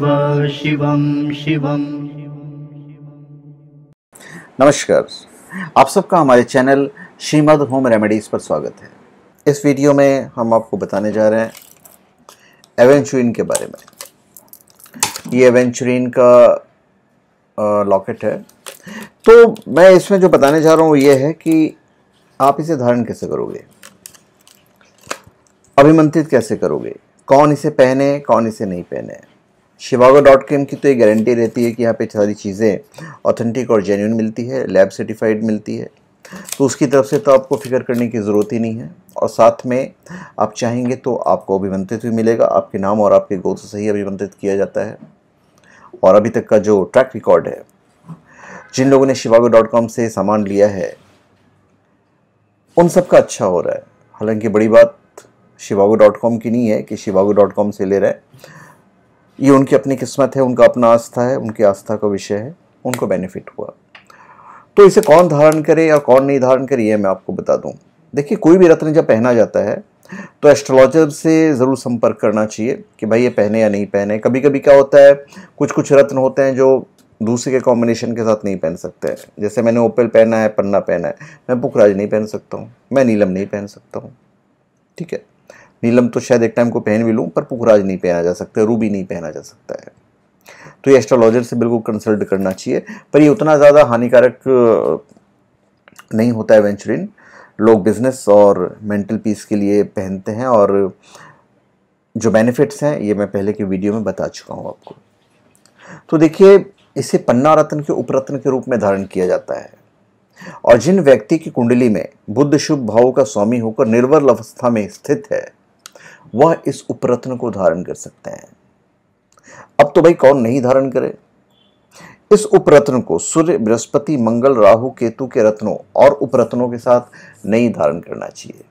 शिवम शिवम नमस्कार आप सबका हमारे चैनल श्रीमद होम रेमेडीज़ पर स्वागत है इस वीडियो में हम आपको बताने जा रहे हैं एवेंचुरिन के बारे में ये एवेंचुरिन का लॉकेट है तो मैं इसमें जो बताने जा रहा हूँ ये है कि आप इसे धारण कैसे करोगे अभिमंत्रित कैसे करोगे कौन इसे पहने कौन इसे नहीं पहने शिवागो डॉट कॉम की तो ये गारंटी रहती है कि यहाँ पे सारी चीज़ें ऑथेंटिक और जेन्यून मिलती है लैब सर्टिफाइड मिलती है तो उसकी तरफ से तो आपको फिक्र करने की ज़रूरत ही नहीं है और साथ में आप चाहेंगे तो आपको अभिमंत्रित भी मिलेगा आपके नाम और आपके गोल से ही अभिमंत्रित किया जाता है और अभी तक का जो ट्रैक रिकॉर्ड है जिन लोगों ने शिवागो डॉट कॉम से सामान लिया है उन सब का अच्छा हो रहा है हालांकि बड़ी बात शिवागो डॉट कॉम की नहीं है कि शिवागो डॉट कॉम से ले रहे हैं ये उनकी अपनी किस्मत है उनका अपना आस्था है उनकी आस्था का विषय है उनको बेनिफिट हुआ तो इसे कौन धारण करे या कौन नहीं धारण करे ये मैं आपको बता दूँ देखिए कोई भी रत्न जब पहना जाता है तो एस्ट्रोलॉजर से ज़रूर संपर्क करना चाहिए कि भाई ये पहने या नहीं पहने कभी कभी क्या होता है कुछ कुछ रत्न होते हैं जो दूसरे के कॉम्बिनेशन के साथ नहीं पहन सकते हैं जैसे मैंने ओपल पहना है पन्ना पहना है मैं पुखराज नहीं पहन सकता हूँ मैं नीलम नहीं पहन सकता हूँ ठीक है नीलम तो शायद एक टाइम को पहन भी लूँ पर पुखराज नहीं पहना जा सकता रूबी नहीं पहना जा सकता है तो ये एस्ट्रोलॉजर से बिल्कुल कंसल्ट करना चाहिए पर ये उतना ज़्यादा हानिकारक नहीं होता है वेंचुरिन लोग बिजनेस और मेंटल पीस के लिए पहनते हैं और जो बेनिफिट्स हैं ये मैं पहले के वीडियो में बता चुका हूँ आपको तो देखिए इसे पन्ना रत्न के उपरत्न के रूप में धारण किया जाता है और जिन व्यक्ति की कुंडली में बुद्ध शुभ भाव का स्वामी होकर निर्वल अवस्था में स्थित है वह इस उपरत्न को धारण कर सकते हैं अब तो भाई कौन नहीं धारण करे इस उपरत्न को सूर्य बृहस्पति मंगल राहु केतु के रत्नों और उपरत्नों के साथ नहीं धारण करना चाहिए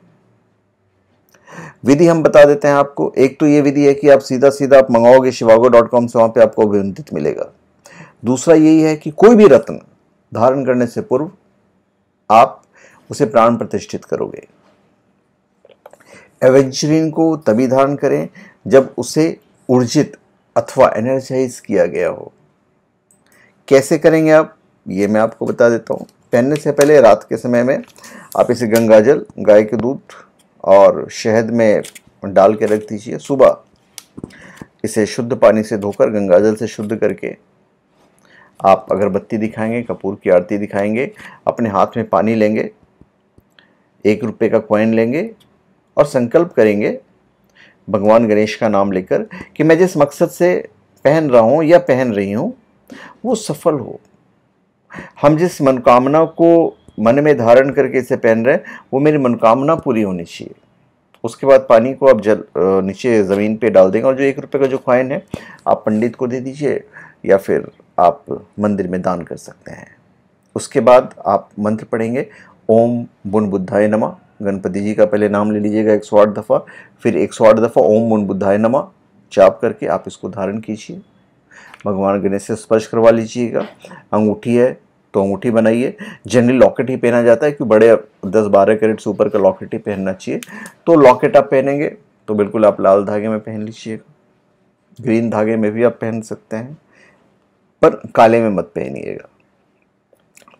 विधि हम बता देते हैं आपको एक तो यह विधि है कि आप सीधा सीधा आप मंगाओगे शिवागो डॉट कॉम से वहां पर आपको अभिनंदित मिलेगा दूसरा यही है कि कोई भी रत्न धारण करने से पूर्व आप उसे प्राण प्रतिष्ठित करोगे एवेंचुरिन को तभी धारण करें जब उसे ऊर्जित अथवा एनर्जाइज किया गया हो कैसे करेंगे आप ये मैं आपको बता देता हूँ पहनने से पहले रात के समय में आप इसे गंगाजल गाय के दूध और शहद में डाल के रख दीजिए सुबह इसे शुद्ध पानी से धोकर गंगाजल से शुद्ध करके आप अगरबत्ती दिखाएंगे कपूर की आरती दिखाएंगे अपने हाथ में पानी लेंगे एक रुपये का कॉइन लेंगे और संकल्प करेंगे भगवान गणेश का नाम लेकर कि मैं जिस मकसद से पहन रहा हूँ या पहन रही हूँ वो सफल हो हम जिस मनोकामना को मन में धारण करके इसे पहन रहे हैं वो मेरी मनोकामना पूरी होनी चाहिए उसके बाद पानी को आप जल नीचे ज़मीन पे डाल देंगे और जो एक रुपये का जो खाइन है आप पंडित को दे दीजिए या फिर आप मंदिर में दान कर सकते हैं उसके बाद आप मंत्र पढ़ेंगे ओम बुन बुद्धाय नमा गणपति जी का पहले नाम ले लीजिएगा एक सौ आठ दफ़ा फिर एक सौ आठ दफ़ा ओम मुन बुद्धाय नमा चाप करके आप इसको धारण कीजिए भगवान गणेश से स्पर्श करवा लीजिएगा अंगूठी है तो अंगूठी बनाइए जनरली लॉकेट ही पहना जाता है कि बड़े दस बारह कैरेट से ऊपर का लॉकेट ही पहनना चाहिए तो लॉकेट आप पहनेंगे तो बिल्कुल आप लाल धागे में पहन लीजिएगा ग्रीन धागे में भी आप पहन सकते हैं पर काले में मत पहनिएगा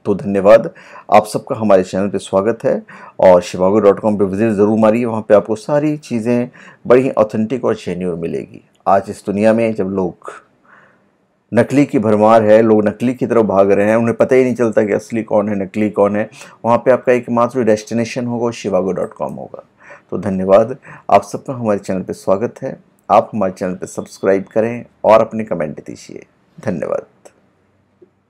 तो धन्यवाद आप सबका हमारे चैनल पे स्वागत है और शिवागो डॉट कॉम पर विजिट ज़रूर मारिए वहाँ पे आपको सारी चीज़ें बड़ी ही ऑथेंटिक और जेन्यूर मिलेगी आज इस दुनिया में जब लोग नकली की भरमार है लोग नकली की तरफ भाग रहे हैं उन्हें पता ही नहीं चलता कि असली कौन है नकली कौन है वहाँ पे आपका एकमात्र डेस्टिनेशन होगा शिवागो डॉट कॉम होगा तो धन्यवाद आप सबका हमारे चैनल पर स्वागत है आप हमारे चैनल पर सब्सक्राइब करें और अपने कमेंट दीजिए धन्यवाद